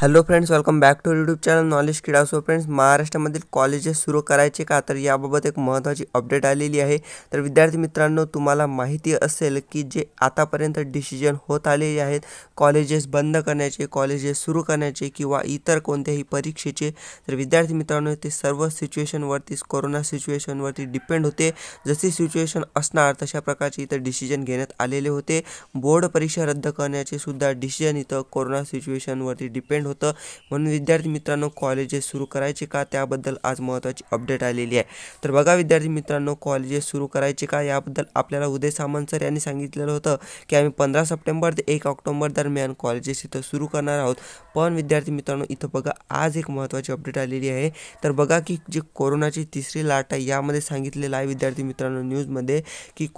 hello friends welcome back to YouTube channel knowledge Krida so friends Maharashtra महाराष्ट्रामधील colleges सुरू कराए का तर याबाबत एक महत्त्वाची अपडेट आलेली आहे तर विद्यार्थी मित्रांनो तुम्हाला माहिती असेल जे आतापर्यतं डिशीजन होत आलेले आहेत कॉलेजेस बंद करण्याचे कॉलेजेस सुरू करण्याचे कि इतर को ही परीक्षे तो विद्यार्थी मित्रों सर्व सर्व वरती कोरोना सिच्युएशनवरती डिपेंड होते जसी सिच्युएशन आना तशा प्रकारचे इतर डिसिजन घेण्यात आलेले होते बोर्ड परीक्षा रद्द करण्याचे सुधा डिशीजन इथं कोरोना सिच्युएशन डिपेंड होतं म्हणून विद्यार्थी मित्रांनो कॉलेजेस सुरू करायचे का त्याबद्दल आज महत्त्वाची अपडेट आलेली आहे तर बघा विद्यार्थी कॉलेजेस सुरू करायचे का याबद्दल उदय सामंत सर यांनी सांगितलेलं होतं की आम्ही पंधरा सप्टेंबर से एक ऑक्टोबर दरमियान कॉलेजेस इतना सुरू करना आहोत पण विद्यार्थी मित्रों इथं बघा आज एक महत्त्वाची अपडेट आलेली आहे तर बघा की जी कोरोनाची तिसरी लाट है यामध्ये संगित आहे विद्यार्थी मित्रांनो न्यूजमध्ये की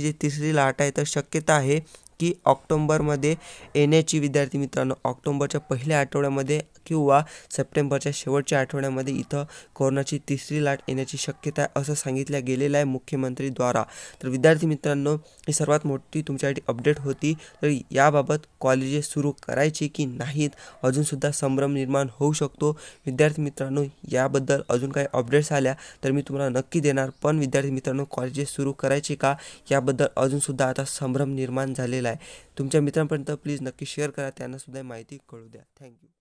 जी तीसरी लाट है तो शक्यता है की ऑक्टोंबरमध्ये येण्याची विद्यार्थी मित्रांनो ऑक्टोंबरच्या पहिल्या आठवड्यामध्ये किंवा सप्टेंबरच्या शेवटच्या आठवड्यामध्ये इथं कोरोनाची तिसरी लाट येण्याची शक्यता आहे असं सांगितलं गेलेलं आहे मुख्यमंत्रीद्वारा तर विद्यार्थी मित्रांनो ही सर्वात मोठी तुमच्यासाठी अपडेट होती तर याबाबत कॉलेजेस सुरू करायचे की नाहीत अजूनसुद्धा संभ्रम निर्माण होऊ शकतो विद्यार्थी मित्रांनो याबद्दल अजून काही अपडेट्स आल्या तर मी तुम्हाला नक्की देणार पण विद्यार्थी मित्रांनो कॉलेजेस सुरू करायचे का याबद्दल अजूनसुद्धा आता संभ्रम निर्माण झालेला आहे तुमच्या मित्रांपर्यंत प्लीज नक्की शेअर करा त्यांनासुद्धा माहिती कळू द्या थँक्यू